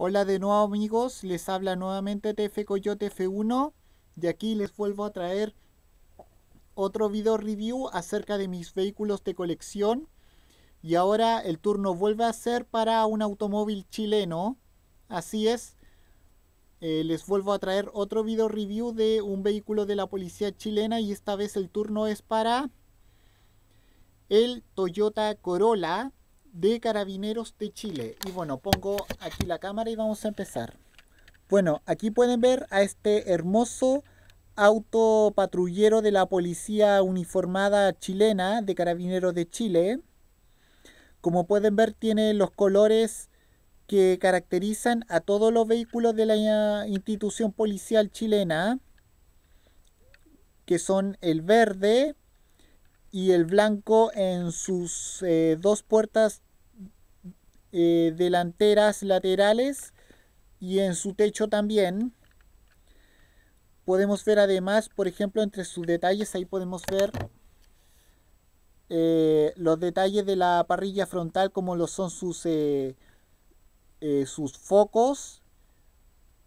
Hola de nuevo amigos, les habla nuevamente TF Coyote F1 y aquí les vuelvo a traer otro video review acerca de mis vehículos de colección y ahora el turno vuelve a ser para un automóvil chileno, así es, eh, les vuelvo a traer otro video review de un vehículo de la policía chilena y esta vez el turno es para el Toyota Corolla de Carabineros de Chile. Y bueno, pongo aquí la cámara y vamos a empezar. Bueno, aquí pueden ver a este hermoso auto patrullero de la policía uniformada chilena de Carabineros de Chile. Como pueden ver, tiene los colores que caracterizan a todos los vehículos de la institución policial chilena, que son el verde, y el blanco en sus eh, dos puertas eh, delanteras laterales y en su techo también. Podemos ver además, por ejemplo, entre sus detalles, ahí podemos ver eh, los detalles de la parrilla frontal, como lo son sus, sus focos,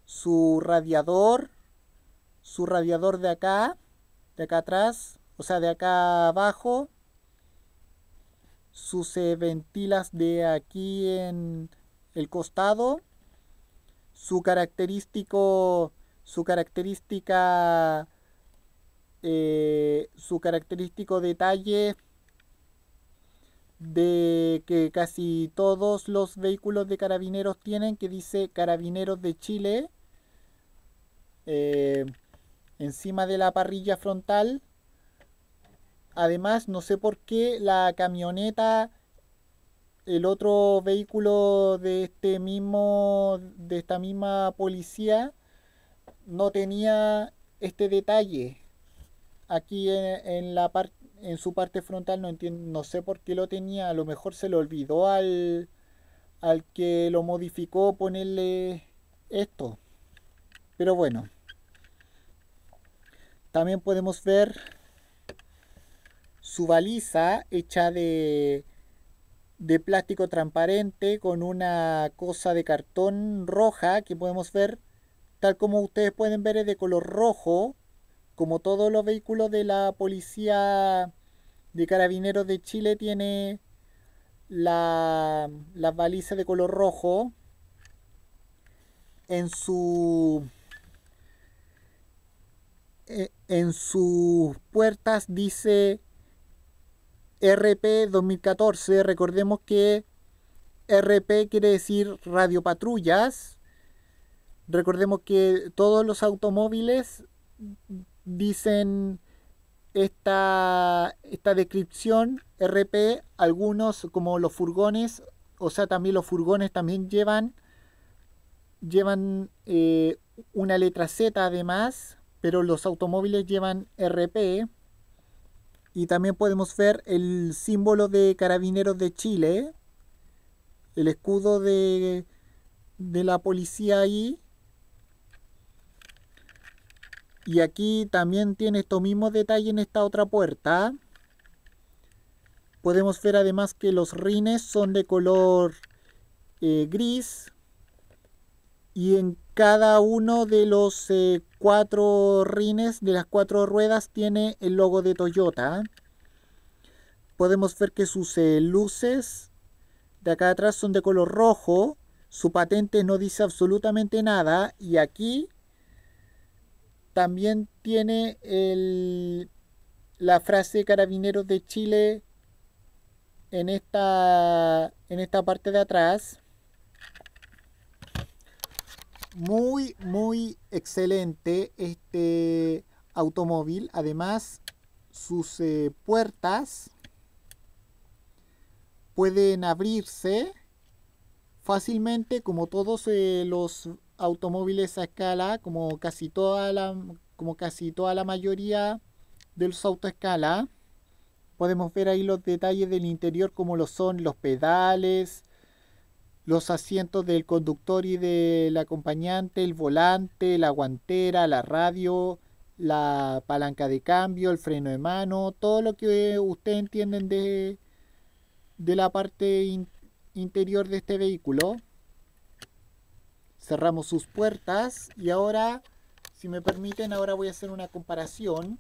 su radiador, su radiador de acá, de acá atrás, o sea, de acá abajo, sus ventilas de aquí en el costado, su característico, su característica, eh, su característico detalle de que casi todos los vehículos de carabineros tienen, que dice Carabineros de Chile, eh, encima de la parrilla frontal, Además, no sé por qué la camioneta, el otro vehículo de este mismo, de esta misma policía, no tenía este detalle aquí en, la en su parte frontal no entiendo, no sé por qué lo tenía, a lo mejor se le olvidó al, al que lo modificó ponerle esto. Pero bueno. También podemos ver su baliza hecha de, de plástico transparente con una cosa de cartón roja que podemos ver, tal como ustedes pueden ver es de color rojo, como todos los vehículos de la policía de carabineros de Chile tiene la, balizas baliza de color rojo en su eh, en sus puertas dice RP 2014, recordemos que RP quiere decir radio patrullas. Recordemos que todos los automóviles dicen esta, esta descripción RP, algunos como los furgones, o sea, también los furgones también llevan, llevan eh, una letra Z además, pero los automóviles llevan RP. Y también podemos ver el símbolo de Carabineros de Chile, el escudo de, la policía ahí. Y aquí también tiene estos mismos detalles en esta otra puerta. Podemos ver además que los rines son de color eh, gris. Y en cada uno de los eh, cuatro rines, de las cuatro ruedas, tiene el logo de Toyota. Podemos ver que sus eh, luces de acá atrás son de color rojo. Su patente no dice absolutamente nada. Y aquí también tiene la frase Carabineros de Chile en esta, en esta parte de atrás. Muy, muy excelente este automóvil. Además, sus eh, puertas pueden abrirse fácilmente como todos eh, los automóviles a escala, como casi toda la, como casi toda la mayoría de los autos escala. Podemos ver ahí los detalles del interior como lo son los pedales, los asientos del conductor y del acompañante, el volante, la guantera, la radio, la palanca de cambio, el freno de mano, todo lo que ustedes entienden de, de la parte interior de este vehículo. Cerramos sus puertas y ahora, si me permiten, ahora voy a hacer una comparación.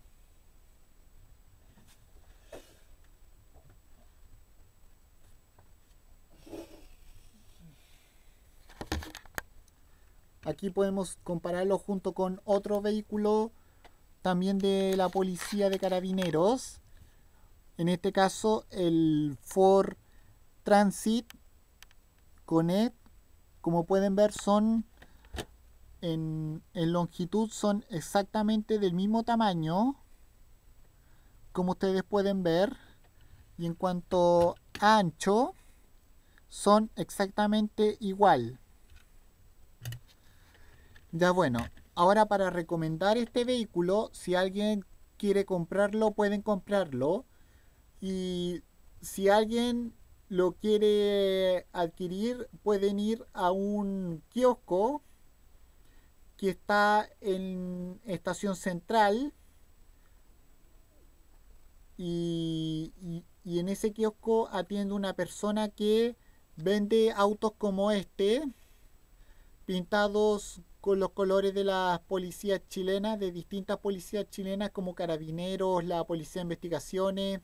Aquí podemos compararlo junto con otro vehículo también de la policía de carabineros. En este caso el Ford Transit conet Como pueden ver son en, longitud son exactamente del mismo tamaño. Como ustedes pueden ver. Y en cuanto a ancho son exactamente igual. Ya bueno, ahora para recomendar este vehículo, si alguien quiere comprarlo, pueden comprarlo. Y si alguien lo quiere adquirir, pueden ir a un kiosco que está en Estación Central. Y, en ese kiosco atiende una persona que vende autos como este, pintados con los colores de las policías chilenas, de distintas policías chilenas como carabineros, la policía de investigaciones.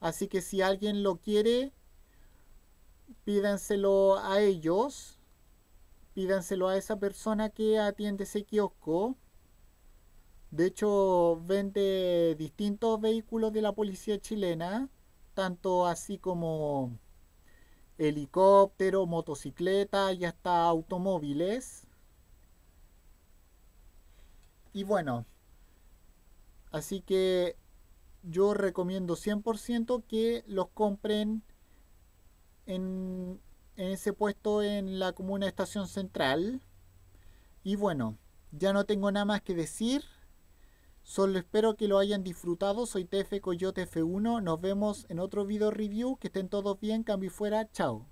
Así que si alguien lo quiere, pídanselo a ellos, pídanselo a esa persona que atiende ese kiosco. De hecho, vende distintos vehículos de la policía chilena, tanto así como helicóptero, motocicleta y hasta automóviles. Y bueno, así que yo recomiendo 100% que los compren en, ese puesto en la comuna de Estación Central. Y bueno, ya no tengo nada más que decir. Solo espero que lo hayan disfrutado. Soy TF Coyote F1. Nos vemos en otro video review. Que estén todos bien. Cambio fuera. Chao.